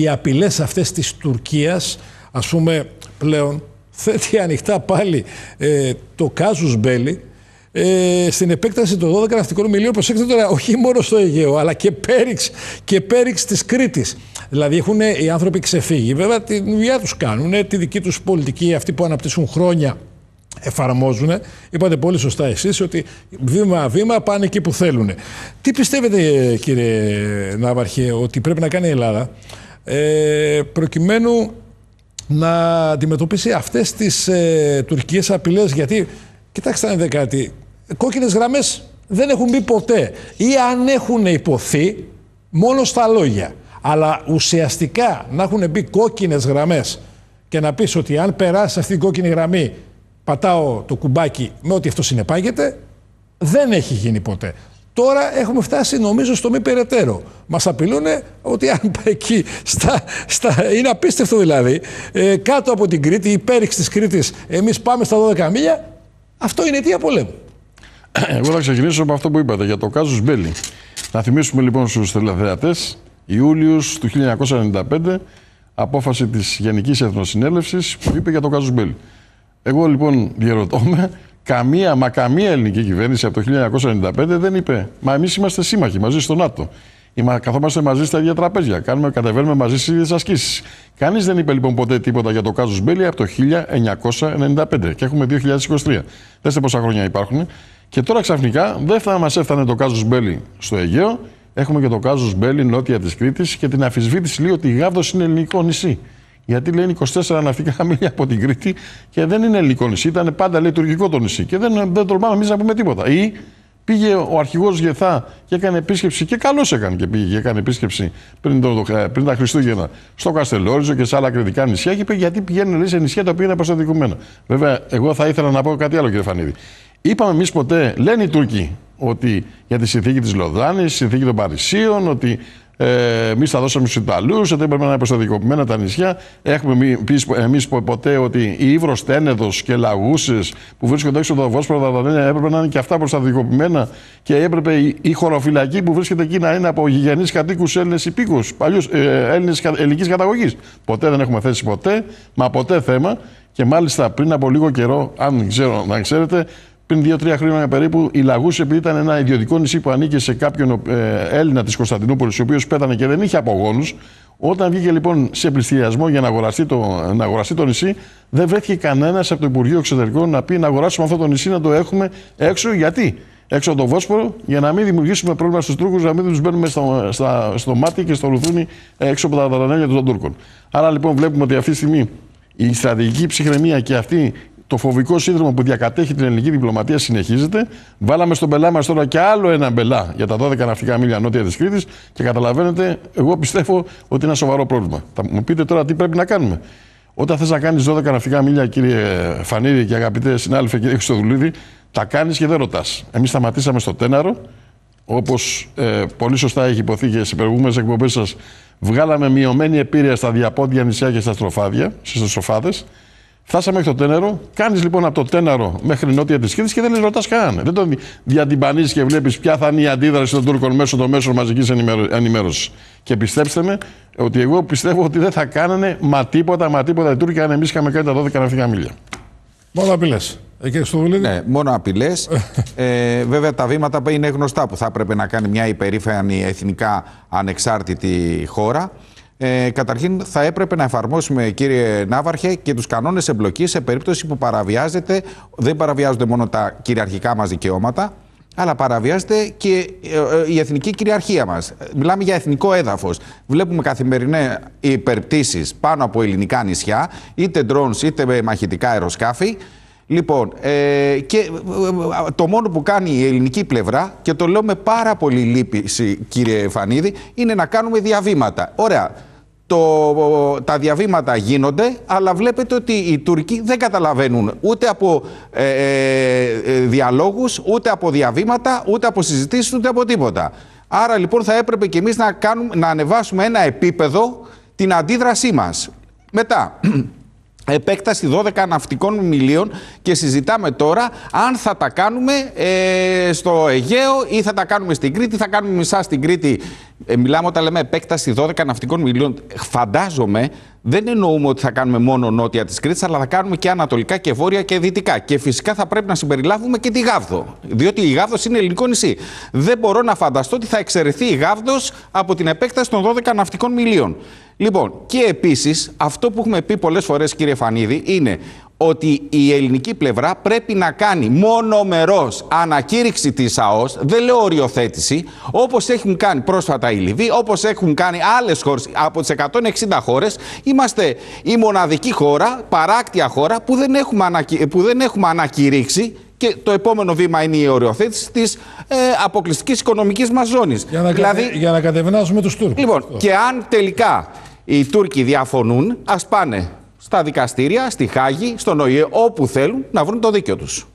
οι απειλές αυτές της Τουρκίας, ας πούμε πλέον, θέτει ανοιχτά πάλι ε, το κάζους μπέλι ε, στην επέκταση των 12 ναυτικών μιλίων, προσέξτε τώρα, όχι μόνο στο Αιγαίο, αλλά και πέριξ, και πέριξ της Κρήτης. Δηλαδή έχουν ε, οι άνθρωποι ξεφύγει. Βέβαια τη δουλειά τους κάνουν, ε, τη δική τους πολιτική, αυτοί που αναπτύσσουν χρόνια εφαρμόζουν. Είπατε πολύ σωστά εσείς ότι βήμα-βήμα πάνε εκεί που θέλουν. Τι πιστεύετε κύριε Ναύαρχε ότι πρέπει να κάνει η Ελλάδα ε, προκειμένου να αντιμετωπίσει αυτές τις ε, τουρκικές απειλές. Γιατί, κοιτάξτε να δείτε κάτι, κόκκινες γραμμές δεν έχουν μπει ποτέ ή αν έχουν υποθεί μόνο στα λόγια. Αλλά ουσιαστικά να έχουν μπει κόκκινες γραμμές και να πεις ότι αν περάσει αυτή την κόκκινη γραμμή πατάω το κουμπάκι με ό,τι αυτό συνεπάγεται, δεν έχει γίνει ποτέ. Τώρα έχουμε φτάσει νομίζω στο μη περαιτέρω. Μας απειλούν ότι αν πάει εκεί, στα, στα, είναι απίστευτο δηλαδή, ε, κάτω από την Κρήτη, υπέρηξη της Κρήτης, εμείς πάμε στα 12 μίλια. Αυτό είναι αιτία πολέμου. Εγώ θα ξεκινήσω από αυτό που είπατε για το κάζους Μπέλι. Να θυμίσουμε λοιπόν στους τηλεθεατές, Ιούλιο του 1995, απόφαση της Γενικής Εθνοσυνέλευσης που είπε για το κάζους Μπέλι. Εγώ λοιπόν διαρωτώ Καμία, μα καμία ελληνική κυβέρνηση από το 1995 δεν είπε Μα εμείς είμαστε σύμμαχοι μαζί στο ΝΑΤΟ. καθόμαστε μαζί στα ίδια τραπέζια. Κάνουμε, κατεβαίνουμε μαζί στις ίδιες ασκήσεις. Κανείς δεν είπε λοιπόν ποτέ τίποτα για το κάζου Μπέλη από το 1995 και έχουμε 2023. Δέστε πόσα χρόνια υπάρχουν. Και τώρα ξαφνικά δεν θα μας έφτανε το κάζου Μπέλη στο Αιγαίο. Έχουμε και το κάζου Μπέλη νότια της Κρήτης και την αφισβήτηση λέει ότι η Γάβδος είναι ελληνικό νησί. Γιατί λένε 24 ναυτικά μίλια από την Κρήτη και δεν είναι ελληνικό νησί. Ήταν πάντα λέει τουρκικό το νησί και δεν, δεν τολμάμε εμείς να πούμε τίποτα. Ή πήγε ο αρχηγός Γεθά και έκανε επίσκεψη και καλώς έκανε και πήγε και έκανε επίσκεψη πριν, το, ε, πριν τα Χριστούγεννα στο Καστελόριζο και σε άλλα κρητικά νησιά. Και είπε γιατί πηγαίνουν λέει, σε νησιά τα οποία είναι προστατικουμένα. Βέβαια, εγώ θα ήθελα να πω κάτι άλλο, κύριε Φανίδη. Είπαμε εμείς ποτέ, λένε οι Τούρκοι, ότι για τη συνθήκη της Λοδάνη, τη συνθήκη των Παρισίων, ότι ε, εμείς τα δώσαμε στους Ιταλούς, ότι έπρεπε να είναι προστατικοποιημένα τα νησιά. Έχουμε πει εμεί ποτέ ότι οι Ήβρος Τένεδος και Λαγούσες που βρίσκονται έξω από τα Βόσπορα τα έπρεπε να είναι και αυτά προστατικοποιημένα και έπρεπε η, χωροφυλακή που βρίσκεται εκεί να είναι από γηγενείς κατοίκους Έλληνες υπήκους, παλιούς ε, Έλληνες ελληνικής καταγωγής. Ποτέ δεν έχουμε θέσει ποτέ, μα ποτέ θέμα. Και μάλιστα πριν από λίγο καιρό, αν ξέρω να ξέρετε, πριν 2-3 χρόνια περίπου, η Λαγού, επειδή ήταν ένα ιδιωτικό νησί που ανήκε σε κάποιον ε, Έλληνα της Κωνσταντινούπολης, ο οποίος πέθανε και δεν είχε απογόνου. Όταν βγήκε λοιπόν σε πληστηριασμό για να αγοραστεί, το, να αγοραστεί το νησί, δεν βρέθηκε κανένας από το Υπουργείο Εξωτερικών να πει να αγοράσουμε αυτό το νησί, να το έχουμε έξω. Γιατί? Έξω από το Βόσπορο, για να μην δημιουργήσουμε πρόβλημα στους Τούρκους, να μην τους μπαίνουμε στο, στα, στο μάτι και στο λουθούνι ε, έξω από τα δανέλια των Τούρκων. Άρα λοιπόν βλέπουμε ότι αυτή τη στιγμή η στρατηγική ψυχραιμία και αυτή το φοβικό σύνδρομο που διακατέχει την ελληνική διπλωματία συνεχίζεται. Βάλαμε στον πελά μας τώρα και άλλο ένα μπελά για τα 12 ναυτικά μίλια νότια τη Κρήτη και καταλαβαίνετε, εγώ πιστεύω ότι είναι ένα σοβαρό πρόβλημα. Θα μου πείτε τώρα τι πρέπει να κάνουμε. Όταν θες να κάνεις 12 ναυτικά μίλια, κύριε Φανίδη και αγαπητέ συνάδελφε, κύριε Χρυστοδουλίδη, τα κάνεις και δεν ρωτάς. Εμείς σταματήσαμε στο Τέναρο, όπως ε, πολύ σωστά έχει υποθεί και σε προηγούμενες εκπομπές σας, βγάλαμε μειωμένη επίρρεια στα διαπόδια νησιά και στα στροφάδια, στις στροφάδες. Φτάσαμε μέχρι το τέναρο. Κάνεις λοιπόν από το τέναρο μέχρι νότια της Κρήτη και δεν ρωτάς καν. Δεν τον διατυμπανίζεις και βλέπεις ποια θα είναι η αντίδραση των Τούρκων μέσω των μέσων μαζικής ενημέρωσης. Και πιστέψτε με ότι εγώ πιστεύω ότι δεν θα κάνανε μα τίποτα, μα τίποτα οι Τούρκοι αν εμείς είχαμε κάνει τα 12 ναυτικά μίλια. Μόνο απειλές. Εκεί στο βουλίδι. Ναι, μόνο απειλές. ε, βέβαια τα βήματα είναι γνωστά που θα έπρεπε να κάνει μια υπερήφανη εθνικά ανεξάρτητη χώρα. Ε, καταρχήν, θα έπρεπε να εφαρμόσουμε, κύριε Ναύαρχε, και τους κανόνες εμπλοκής σε περίπτωση που παραβιάζεται, δεν παραβιάζονται μόνο τα κυριαρχικά μας δικαιώματα, αλλά παραβιάζεται και ε, ε, η εθνική κυριαρχία μας. Μιλάμε για εθνικό έδαφος. Βλέπουμε καθημερινά υπερπτήσεις πάνω από ελληνικά νησιά, είτε ντρόν είτε με μαχητικά αεροσκάφη. Λοιπόν, και το μόνο που κάνει η ελληνική πλευρά, και το λέω με πάρα πολύ λύπηση, κύριε Φανίδη, είναι να κάνουμε διαβήματα. Ωραία τα διαβήματα γίνονται, αλλά βλέπετε ότι οι Τούρκοι δεν καταλαβαίνουν ούτε από ε, ε, διαλόγους, ούτε από διαβήματα, ούτε από συζητήσεις, ούτε από τίποτα. Άρα λοιπόν θα έπρεπε και εμείς να, κάνουμε, να ανεβάσουμε ένα επίπεδο την αντίδρασή μας. Μετά, επέκταση 12 ναυτικών μιλίων και συζητάμε τώρα αν θα τα κάνουμε ε, στο Αιγαίο ή θα τα κάνουμε στην Κρήτη, θα κάνουμε μισά στην Κρήτη. Ε, μιλάμε όταν λέμε επέκταση 12 ναυτικών μιλίων, φαντάζομαι δεν εννοούμε ότι θα κάνουμε μόνο νότια της Κρήτης, αλλά θα κάνουμε και ανατολικά και βόρεια και δυτικά. Και φυσικά θα πρέπει να συμπεριλάβουμε και τη Γάβδο, διότι η Γάβδος είναι ελληνικό νησί. Δεν μπορώ να φανταστώ ότι θα εξαιρεθεί η Γάβδος από την επέκταση των 12 ναυτικών μιλίων. Λοιπόν, και επίσης αυτό που έχουμε πει πολλές φορές, κύριε Φανίδη, είναι ότι η ελληνική πλευρά πρέπει να κάνει μονομερός ανακήρυξη της ΑΟΣ, δεν λέω οριοθέτηση, όπως έχουν κάνει πρόσφατα οι Λιβύοι, όπως έχουν κάνει άλλες χώρες. Από τις 160 χώρες, είμαστε η μοναδική χώρα, παράκτια χώρα, που δεν έχουμε, ανακη... που δεν έχουμε ανακηρύξει και το επόμενο βήμα είναι η οριοθέτηση της ε, αποκλειστικής οικονομικής μας ζώνης. Για, να δηλαδή... να κατευνάσουμε τους Τούρκους. Λοιπόν, και αν τελικά οι Τούρκοι διαφωνούν, ας πάνε στα δικαστήρια, στη Χάγη, στον ΟΗΕ, όπου θέλουν να βρουν το δίκιο τους.